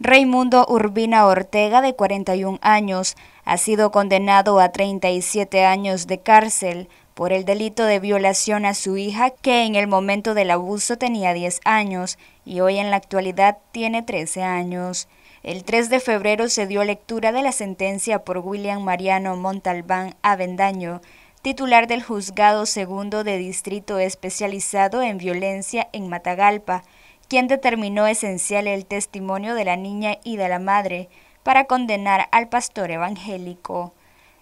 Raimundo Urbina Ortega, de 41 años, ha sido condenado a 37 años de cárcel por el delito de violación a su hija que en el momento del abuso tenía 10 años y hoy en la actualidad tiene 13 años. El 3 de febrero se dio lectura de la sentencia por William Mariano Montalbán Avendaño, titular del Juzgado Segundo de Distrito Especializado en Violencia en Matagalpa, quien determinó esencial el testimonio de la niña y de la madre para condenar al pastor evangélico.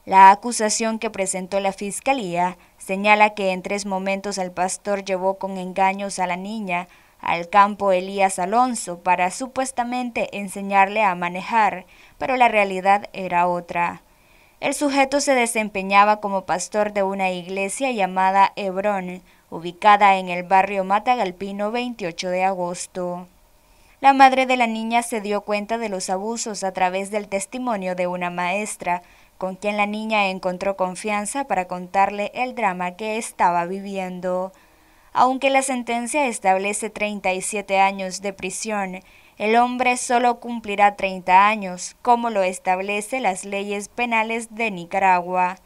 La acusación que presentó la fiscalía señala que en tres momentos el pastor llevó con engaños a la niña al campo Elías Alonso para supuestamente enseñarle a manejar, pero la realidad era otra. El sujeto se desempeñaba como pastor de una iglesia llamada Hebrón, ubicada en el barrio Matagalpino 28 de agosto. La madre de la niña se dio cuenta de los abusos a través del testimonio de una maestra, con quien la niña encontró confianza para contarle el drama que estaba viviendo. Aunque la sentencia establece 37 años de prisión, el hombre solo cumplirá 30 años, como lo establece las leyes penales de Nicaragua.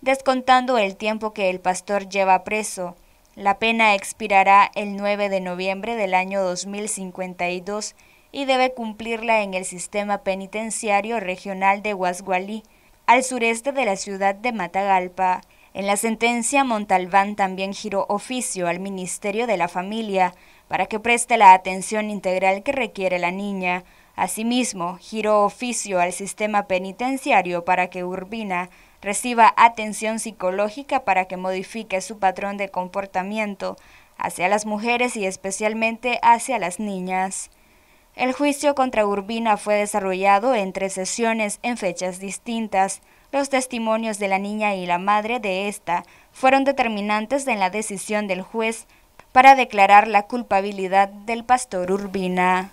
Descontando el tiempo que el pastor lleva preso, la pena expirará el 9 de noviembre del año 2052 y debe cumplirla en el sistema penitenciario regional de Huasgualí, al sureste de la ciudad de Matagalpa. En la sentencia, Montalbán también giró oficio al Ministerio de la Familia para que preste la atención integral que requiere la niña, Asimismo, giró oficio al sistema penitenciario para que Urbina reciba atención psicológica para que modifique su patrón de comportamiento hacia las mujeres y especialmente hacia las niñas. El juicio contra Urbina fue desarrollado en tres sesiones en fechas distintas. Los testimonios de la niña y la madre de esta fueron determinantes en la decisión del juez para declarar la culpabilidad del pastor Urbina.